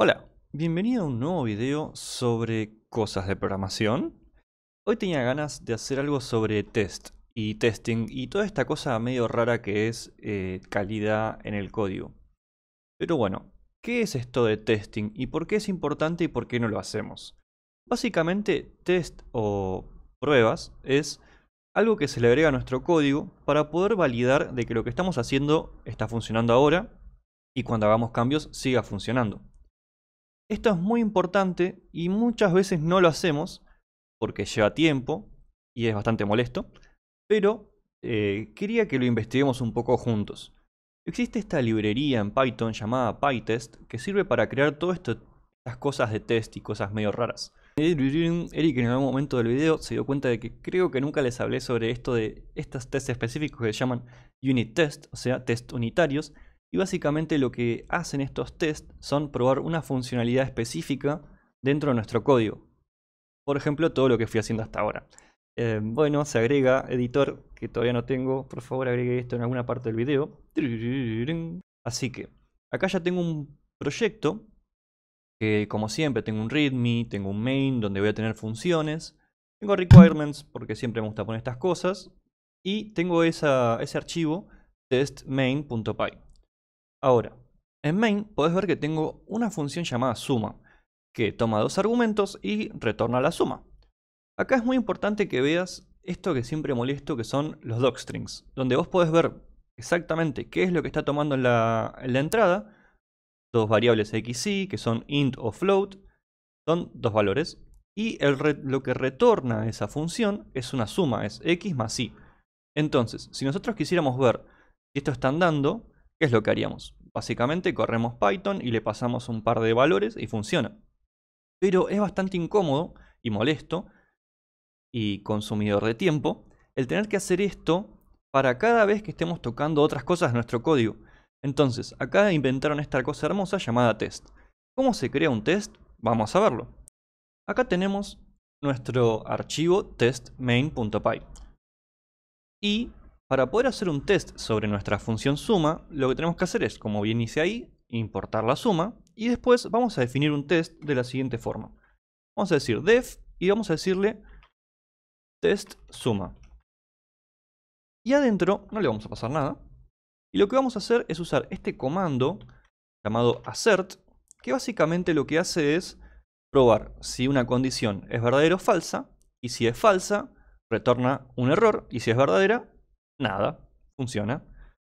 Hola, bienvenido a un nuevo video sobre cosas de programación. Hoy tenía ganas de hacer algo sobre test y testing y toda esta cosa medio rara que es eh, calidad en el código. Pero bueno, ¿qué es esto de testing y por qué es importante y por qué no lo hacemos? Básicamente, test o pruebas es algo que se le agrega a nuestro código para poder validar de que lo que estamos haciendo está funcionando ahora y cuando hagamos cambios siga funcionando. Esto es muy importante y muchas veces no lo hacemos porque lleva tiempo y es bastante molesto, pero eh, quería que lo investiguemos un poco juntos. Existe esta librería en Python llamada PyTest que sirve para crear todas estas cosas de test y cosas medio raras. Eric en algún momento del video se dio cuenta de que creo que nunca les hablé sobre esto de estos tests específicos que se llaman unit test, o sea, test unitarios, y básicamente lo que hacen estos tests son probar una funcionalidad específica dentro de nuestro código. Por ejemplo, todo lo que fui haciendo hasta ahora. Em, bueno, se agrega editor, que todavía no tengo. Por favor, agregue esto en alguna parte del video. Así que, acá ya tengo un proyecto que como siempre tengo un readme, tengo un main donde voy a tener funciones, tengo requirements porque siempre me gusta poner estas cosas y tengo ese archivo testmain.py. Ahora, en main podés ver que tengo una función llamada suma, que toma dos argumentos y retorna la suma. Acá es muy importante que veas esto que siempre molesto que son los docstrings, donde vos podés ver exactamente qué es lo que está tomando en la, entrada, dos variables x y, que son int o float, son dos valores, y lo que retorna esa función es una suma, es x más y. Entonces, si nosotros quisiéramos ver qué esto está andando, ¿Qué es lo que haríamos? Básicamente corremos Python y le pasamos un par de valores y funciona. Pero es bastante incómodo y molesto y consumidor de tiempo el tener que hacer esto para cada vez que estemos tocando otras cosas en nuestro código. Entonces, acá inventaron esta cosa hermosa llamada test. ¿Cómo se crea un test? Vamos a verlo. Acá tenemos nuestro archivo test main.py. Y para poder hacer un test sobre nuestra función suma, lo que tenemos que hacer es, como bien hice ahí, importar la suma y después vamos a definir un test de la siguiente forma. Vamos a decir def y vamos a decirle test suma. Y adentro no le vamos a pasar nada. Y lo que vamos a hacer es usar este comando llamado assert, que básicamente lo que hace es probar si una condición es verdadera o falsa, y si es falsa, retorna un error, y si es verdadera, Nada, funciona.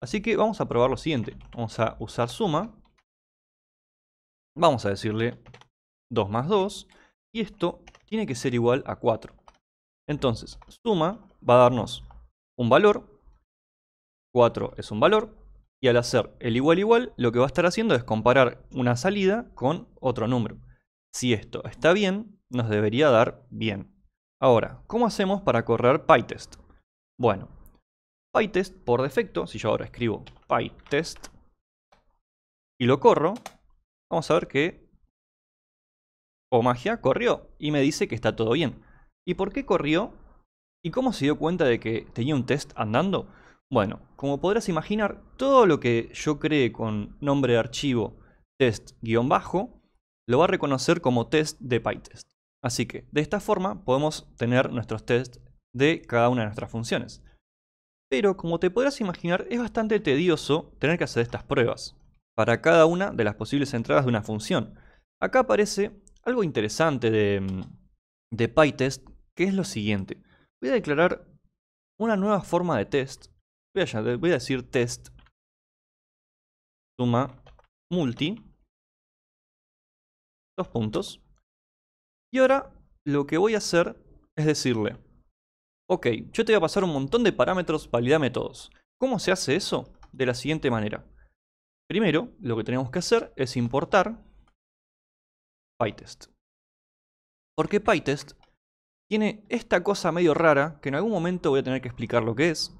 Así que vamos a probar lo siguiente. Vamos a usar suma. Vamos a decirle 2 más 2. Y esto tiene que ser igual a 4. Entonces, suma va a darnos un valor. 4 es un valor. Y al hacer el igual igual, lo que va a estar haciendo es comparar una salida con otro número. Si esto está bien, nos debería dar bien. Ahora, ¿cómo hacemos para correr PyTest? Bueno, PyTest por defecto, si yo ahora escribo PyTest y lo corro, vamos a ver que, o magia, corrió y me dice que está todo bien. ¿Y por qué corrió? ¿Y cómo se dio cuenta de que tenía un test andando? Bueno, como podrás imaginar, todo lo que yo cree con nombre de archivo test-bajo lo va a reconocer como test de PyTest. Así que de esta forma podemos tener nuestros tests de cada una de nuestras funciones pero como te podrás imaginar es bastante tedioso tener que hacer estas pruebas, para cada una de las posibles entradas de una función. Acá aparece algo interesante de, mm, de PyTest, que es lo siguiente. Voy a declarar una nueva forma de test. voy a decir test suma multi. Dos puntos. Y ahora lo que voy a hacer es decirle Ok, yo te voy a pasar un montón de parámetros, validame todos. ¿Cómo se hace eso? De la siguiente manera. Primero, lo que tenemos que hacer es importar PyTest. Porque PyTest tiene esta cosa medio rara, que en algún momento voy a tener que explicar lo que es,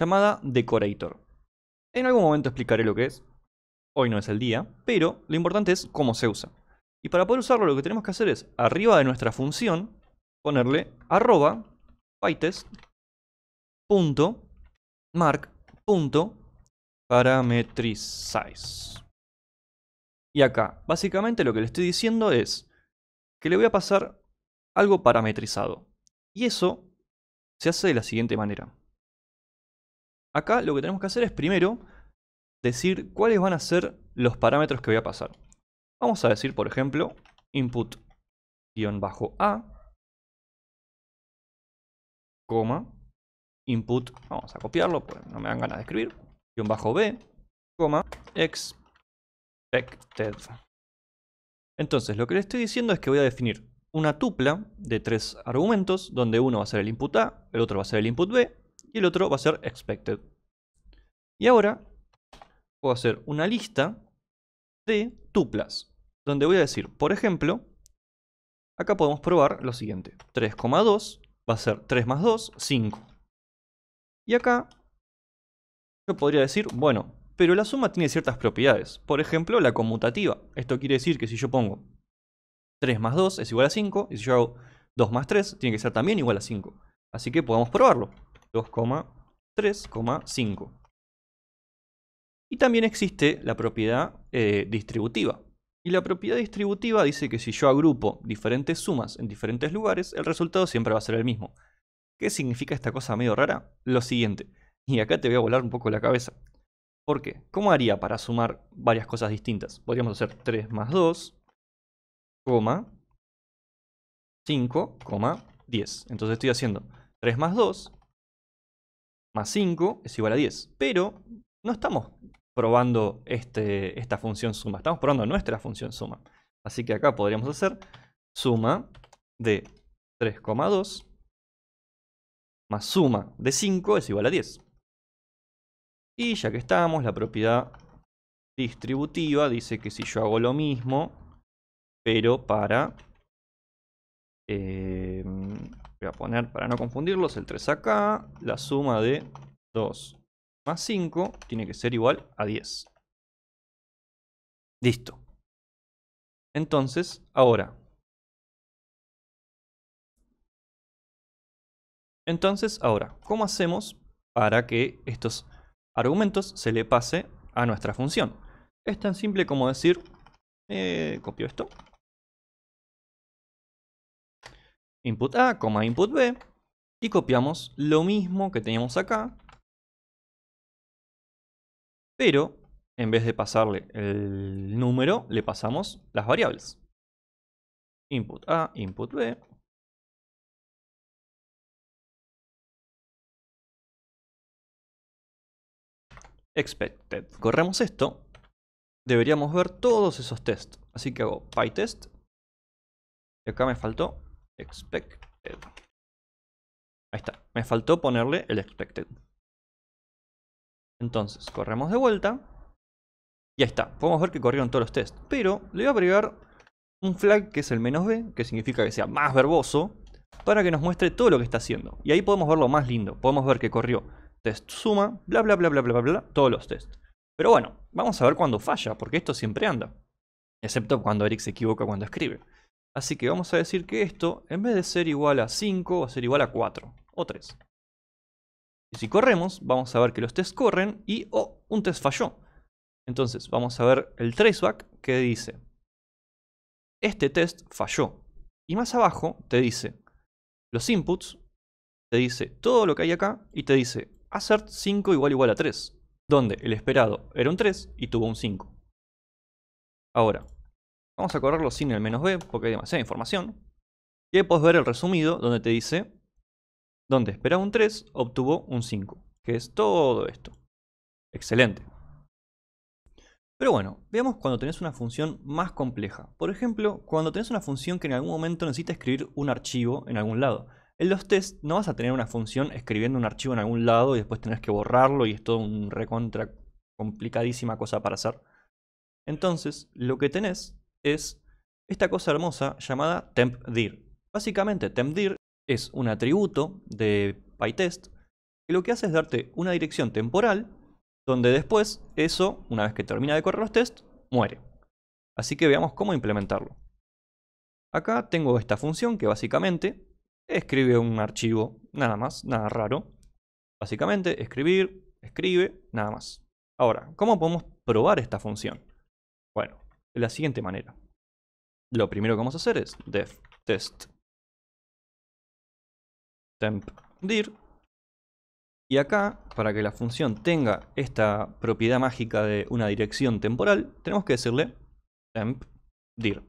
llamada Decorator. En algún momento explicaré lo que es, hoy no es el día, pero lo importante es cómo se usa. Y para poder usarlo lo que tenemos que hacer es, arriba de nuestra función, ponerle arroba pytest mark Y acá, básicamente lo que le estoy diciendo es que le voy a pasar algo parametrizado. Y eso se hace de la siguiente manera. Acá lo que tenemos que hacer es primero decir cuáles van a ser los parámetros que voy a pasar. Vamos a decir, por ejemplo, input-a coma, input, vamos a copiarlo, pues no me dan ganas de escribir, bajo B, coma, expected. Entonces, lo que le estoy diciendo es que voy a definir una tupla de tres argumentos, donde uno va a ser el input A, el otro va a ser el input B, y el otro va a ser expected. Y ahora, puedo hacer una lista de tuplas, donde voy a decir, por ejemplo, acá podemos probar lo siguiente, 3,2 va a ser 3 más 2, 5. Y acá yo podría decir, bueno, pero la suma tiene ciertas propiedades. Por ejemplo, la conmutativa. Esto quiere decir que si yo pongo 3 más 2 es igual a 5, y si yo hago 2 más 3 tiene que ser también igual a 5. Así que podemos probarlo. 2,3,5. Y también existe la propiedad eh, distributiva. Y la propiedad distributiva dice que si yo agrupo diferentes sumas en diferentes lugares, el resultado siempre va a ser el mismo. ¿Qué significa esta cosa medio rara? Lo siguiente, y acá te voy a volar un poco la cabeza. ¿Por qué? ¿Cómo haría para sumar varias cosas distintas? Podríamos hacer 3 más 2, 5, 10. Entonces estoy haciendo 3 más 2 más 5 es igual a 10. Pero no estamos probando este, esta función suma. Estamos probando nuestra función suma. Así que acá podríamos hacer suma de 3,2 más suma de 5 es igual a 10. Y ya que estamos, la propiedad distributiva dice que si yo hago lo mismo, pero para... Eh, voy a poner, para no confundirlos, el 3 acá, la suma de 2 5 tiene que ser igual a 10. Listo. Entonces, ahora. Entonces, ahora, ¿cómo hacemos para que estos argumentos se le pase a nuestra función? Es tan simple como decir, eh, copio esto. Input A, input B. Y copiamos lo mismo que teníamos acá, pero en vez de pasarle el número, le pasamos las variables. Input A, input B. Expected. Corremos esto. Deberíamos ver todos esos tests. Así que hago PyTest. Y acá me faltó expected. Ahí está. Me faltó ponerle el expected. Entonces, corremos de vuelta. y Ya está, podemos ver que corrieron todos los tests. Pero le voy a agregar un flag que es el menos B, que significa que sea más verboso, para que nos muestre todo lo que está haciendo. Y ahí podemos ver lo más lindo. Podemos ver que corrió test suma, bla, bla, bla, bla, bla, bla, bla, todos los tests. Pero bueno, vamos a ver cuando falla, porque esto siempre anda. Excepto cuando Eric se equivoca cuando escribe. Así que vamos a decir que esto, en vez de ser igual a 5, va a ser igual a 4 o 3. Y si corremos, vamos a ver que los tests corren y, oh, un test falló. Entonces, vamos a ver el traceback que dice, este test falló. Y más abajo te dice los inputs, te dice todo lo que hay acá y te dice assert 5 igual igual a 3, donde el esperado era un 3 y tuvo un 5. Ahora, vamos a correrlo sin el menos B porque hay demasiada información. Y ahí puedes ver el resumido donde te dice donde esperaba un 3, obtuvo un 5, que es todo esto. Excelente. Pero bueno, veamos cuando tenés una función más compleja. Por ejemplo, cuando tenés una función que en algún momento necesita escribir un archivo en algún lado. En los tests no vas a tener una función escribiendo un archivo en algún lado y después tenés que borrarlo y es todo un recontra complicadísima cosa para hacer. Entonces, lo que tenés es esta cosa hermosa llamada tempdir. Básicamente, tempdir es un atributo de PyTest que lo que hace es darte una dirección temporal donde después eso, una vez que termina de correr los tests, muere. Así que veamos cómo implementarlo. Acá tengo esta función que básicamente escribe un archivo, nada más, nada raro. Básicamente escribir, escribe, nada más. Ahora, ¿cómo podemos probar esta función? Bueno, de la siguiente manera. Lo primero que vamos a hacer es def test tempdir Y acá, para que la función tenga esta propiedad mágica de una dirección temporal, tenemos que decirle tempdir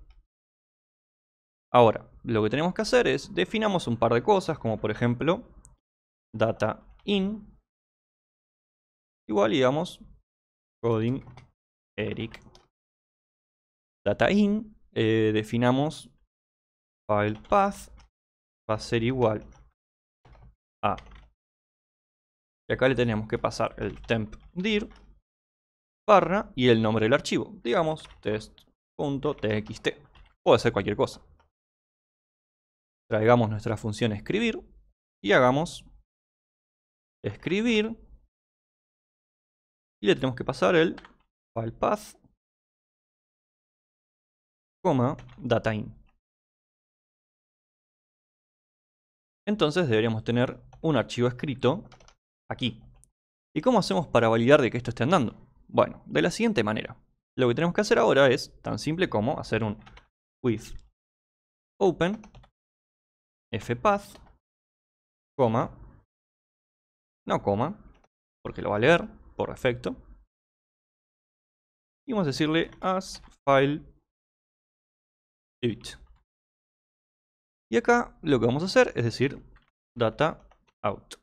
Ahora, lo que tenemos que hacer es definamos un par de cosas, como por ejemplo data in igual digamos coding eric data in eh, definamos file path va a ser igual y acá le tenemos que pasar el temp dir barra y el nombre del archivo. Digamos test.txt. Puede ser cualquier cosa. Traigamos nuestra función escribir y hagamos escribir y le tenemos que pasar el file path coma data in. Entonces deberíamos tener un archivo escrito aquí. ¿Y cómo hacemos para validar de que esto esté andando? Bueno, de la siguiente manera. Lo que tenemos que hacer ahora es tan simple como hacer un with open fpath, coma, no coma, porque lo va a leer por defecto. Y vamos a decirle as file it. Y acá lo que vamos a hacer es decir data out.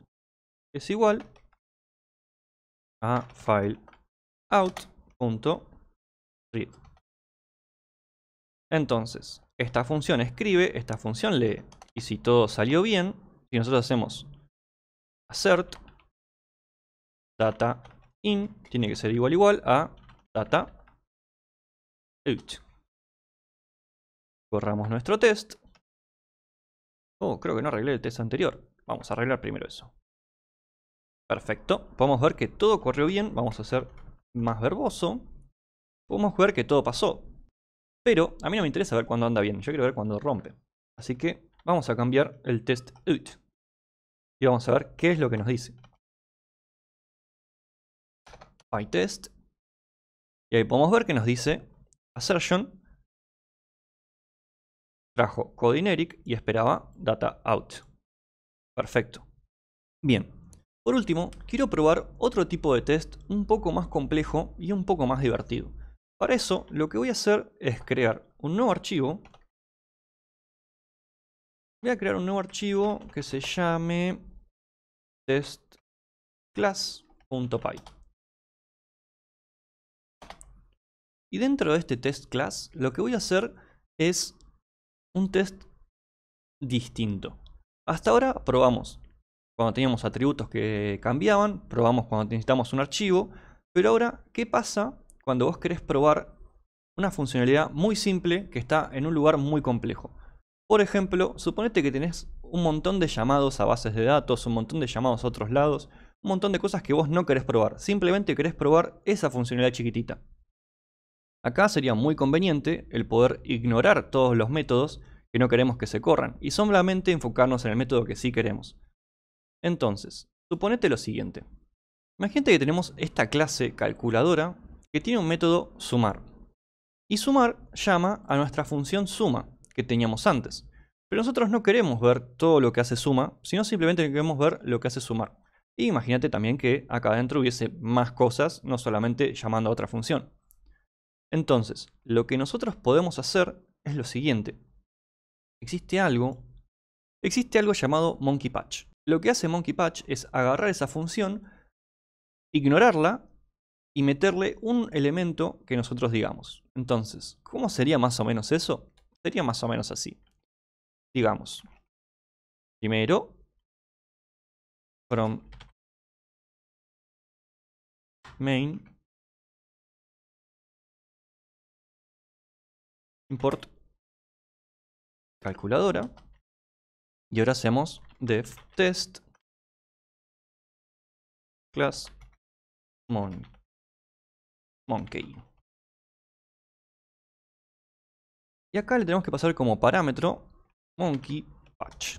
Es igual a file read Entonces, esta función escribe, esta función lee. Y si todo salió bien, si nosotros hacemos assert data in, tiene que ser igual igual a data out. Corramos nuestro test. Oh, creo que no arreglé el test anterior. Vamos a arreglar primero eso. Perfecto. Podemos ver que todo corrió bien. Vamos a hacer más verboso. Podemos ver que todo pasó. Pero a mí no me interesa ver cuándo anda bien. Yo quiero ver cuándo rompe. Así que vamos a cambiar el test Out Y vamos a ver qué es lo que nos dice. PyTest. Y ahí podemos ver que nos dice assertion trajo generic y esperaba data out. Perfecto. Bien. Por último, quiero probar otro tipo de test un poco más complejo y un poco más divertido. Para eso, lo que voy a hacer es crear un nuevo archivo. Voy a crear un nuevo archivo que se llame testclass.py. Y dentro de este testclass lo que voy a hacer es un test distinto. Hasta ahora probamos cuando teníamos atributos que cambiaban, probamos cuando necesitamos un archivo, pero ahora, ¿qué pasa cuando vos querés probar una funcionalidad muy simple que está en un lugar muy complejo? Por ejemplo, suponete que tenés un montón de llamados a bases de datos, un montón de llamados a otros lados, un montón de cosas que vos no querés probar, simplemente querés probar esa funcionalidad chiquitita. Acá sería muy conveniente el poder ignorar todos los métodos que no queremos que se corran y solamente enfocarnos en el método que sí queremos. Entonces, suponete lo siguiente. Imagínate que tenemos esta clase calculadora que tiene un método sumar. Y sumar llama a nuestra función suma que teníamos antes. Pero nosotros no queremos ver todo lo que hace suma, sino simplemente queremos ver lo que hace sumar. E imagínate también que acá adentro hubiese más cosas, no solamente llamando a otra función. Entonces, lo que nosotros podemos hacer es lo siguiente existe algo, existe algo llamado monkey patch. Lo que hace monkey patch es agarrar esa función, ignorarla y meterle un elemento que nosotros digamos. Entonces, ¿cómo sería más o menos eso? Sería más o menos así. Digamos, primero, from main import calculadora. Y ahora hacemos def test class monkey. Y acá le tenemos que pasar como parámetro monkey patch.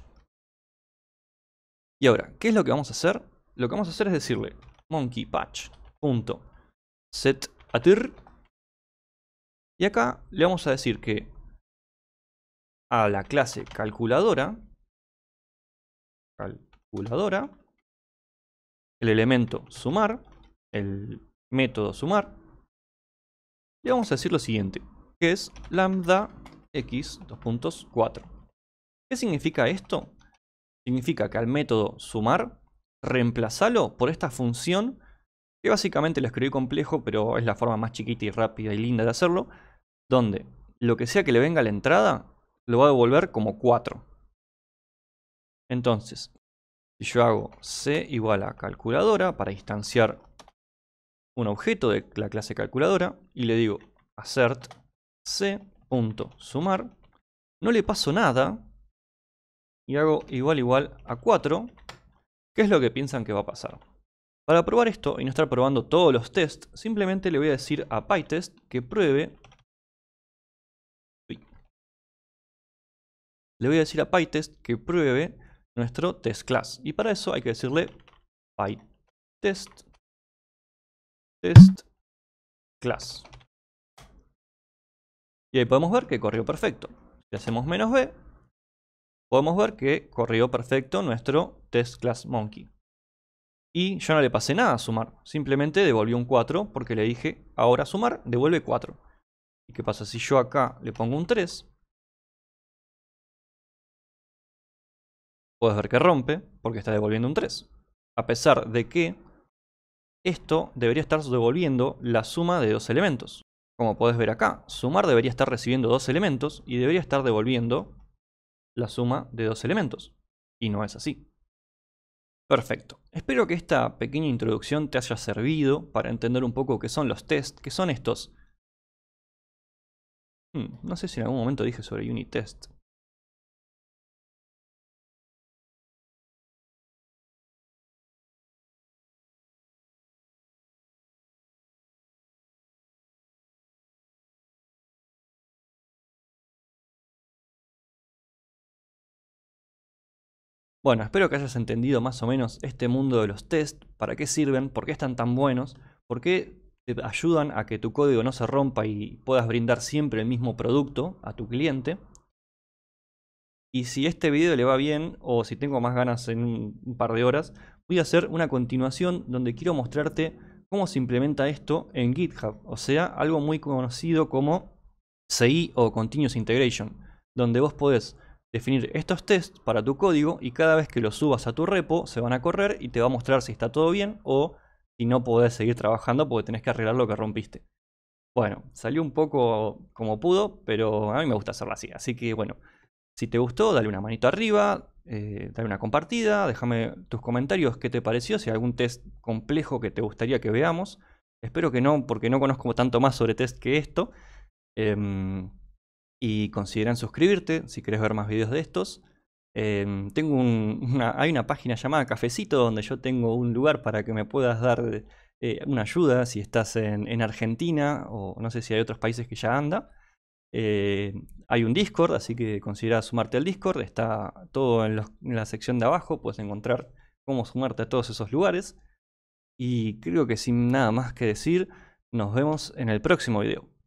Y ahora, ¿qué es lo que vamos a hacer? Lo que vamos a hacer es decirle monkey patch set atir y acá le vamos a decir que a la clase calculadora, calculadora, el elemento sumar, el método sumar, Y vamos a decir lo siguiente, que es lambda x 2.4. ¿Qué significa esto? Significa que al método sumar, reemplazalo por esta función, que básicamente lo escribí complejo, pero es la forma más chiquita y rápida y linda de hacerlo, donde lo que sea que le venga a la entrada, lo va a devolver como 4. Entonces, si yo hago c igual a calculadora para instanciar un objeto de la clase calculadora y le digo assert c.sumar, no le paso nada y hago igual igual a 4, ¿qué es lo que piensan que va a pasar? Para probar esto y no estar probando todos los tests, simplemente le voy a decir a PyTest que pruebe le voy a decir a PyTest que pruebe nuestro test class. Y para eso hay que decirle PyTest test class. Y ahí podemos ver que corrió perfecto. Si hacemos menos B, podemos ver que corrió perfecto nuestro test class monkey. Y yo no le pasé nada a sumar, simplemente devolvió un 4 porque le dije ahora sumar devuelve 4. ¿Y qué pasa si yo acá le pongo un 3? Puedes ver que rompe, porque está devolviendo un 3. A pesar de que esto debería estar devolviendo la suma de dos elementos. Como puedes ver acá, sumar debería estar recibiendo dos elementos y debería estar devolviendo la suma de dos elementos. Y no es así. Perfecto. Espero que esta pequeña introducción te haya servido para entender un poco qué son los tests, qué son estos. Hmm, no sé si en algún momento dije sobre unit test. Bueno, espero que hayas entendido más o menos este mundo de los tests, para qué sirven, por qué están tan buenos, por qué te ayudan a que tu código no se rompa y puedas brindar siempre el mismo producto a tu cliente. Y si este video le va bien o si tengo más ganas en un par de horas, voy a hacer una continuación donde quiero mostrarte cómo se implementa esto en GitHub, o sea, algo muy conocido como CI o Continuous Integration, donde vos podés definir estos tests para tu código y cada vez que los subas a tu repo se van a correr y te va a mostrar si está todo bien o si no podés seguir trabajando porque tenés que arreglar lo que rompiste. Bueno, salió un poco como pudo, pero a mí me gusta hacerlo así. Así que bueno, si te gustó, dale una manito arriba, eh, dale una compartida, déjame tus comentarios, qué te pareció, si hay algún test complejo que te gustaría que veamos. Espero que no, porque no conozco tanto más sobre test que esto. Em, y consideran suscribirte si quieres ver más videos de estos. Em, tengo una, hay una página llamada Cafecito donde yo tengo un lugar para que me puedas dar eh, una ayuda si estás en, Argentina o no sé si hay otros países que ya anda. Eh, hay un Discord, así que considera sumarte al Discord. Está todo en, en la sección de abajo, puedes encontrar cómo sumarte a todos esos lugares. Y creo que sin nada más que decir, nos vemos en el próximo video.